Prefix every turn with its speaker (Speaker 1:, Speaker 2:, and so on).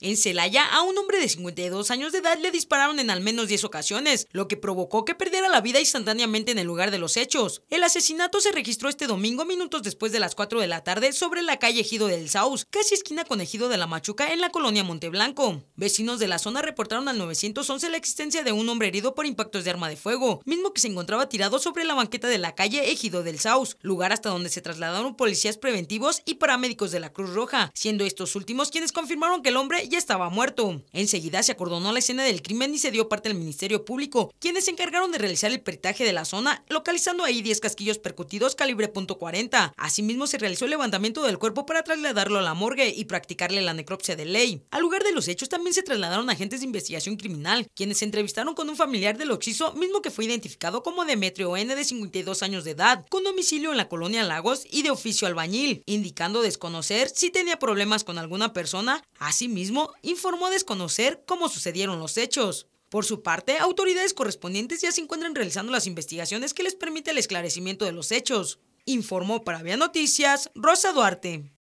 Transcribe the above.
Speaker 1: En Celaya, a un hombre de 52 años de edad le dispararon en al menos 10 ocasiones, lo que provocó que perdiera la vida instantáneamente en el lugar de los hechos. El asesinato se registró este domingo minutos después de las 4 de la tarde sobre la calle Ejido del Saus, casi esquina con Ejido de la Machuca en la colonia Monteblanco. Vecinos de la zona reportaron al 911 la existencia de un hombre herido por impactos de arma de fuego, mismo que se encontraba tirado sobre la banqueta de la calle Ejido del Saus, lugar hasta donde se trasladaron policías preventivos y paramédicos de la Cruz Roja, siendo estos últimos quienes confirmaron que el hombre ya estaba muerto. Enseguida se acordonó la escena del crimen y se dio parte al Ministerio Público, quienes se encargaron de realizar el peritaje de la zona, localizando ahí 10 casquillos percutidos calibre .40. Asimismo, se realizó el levantamiento del cuerpo para trasladarlo a la morgue y practicarle la necropsia de ley. Al lugar de los hechos también se trasladaron agentes de investigación criminal, quienes se entrevistaron con un familiar del occiso, mismo que fue identificado como Demetrio N. de 52 años de edad, con domicilio en la colonia Lagos y de oficio albañil, indicando desconocer si tenía problemas con alguna persona. Asimismo, informó desconocer cómo sucedieron los hechos. Por su parte, autoridades correspondientes ya se encuentran realizando las investigaciones que les permite el esclarecimiento de los hechos. Informó para Vía Noticias Rosa Duarte.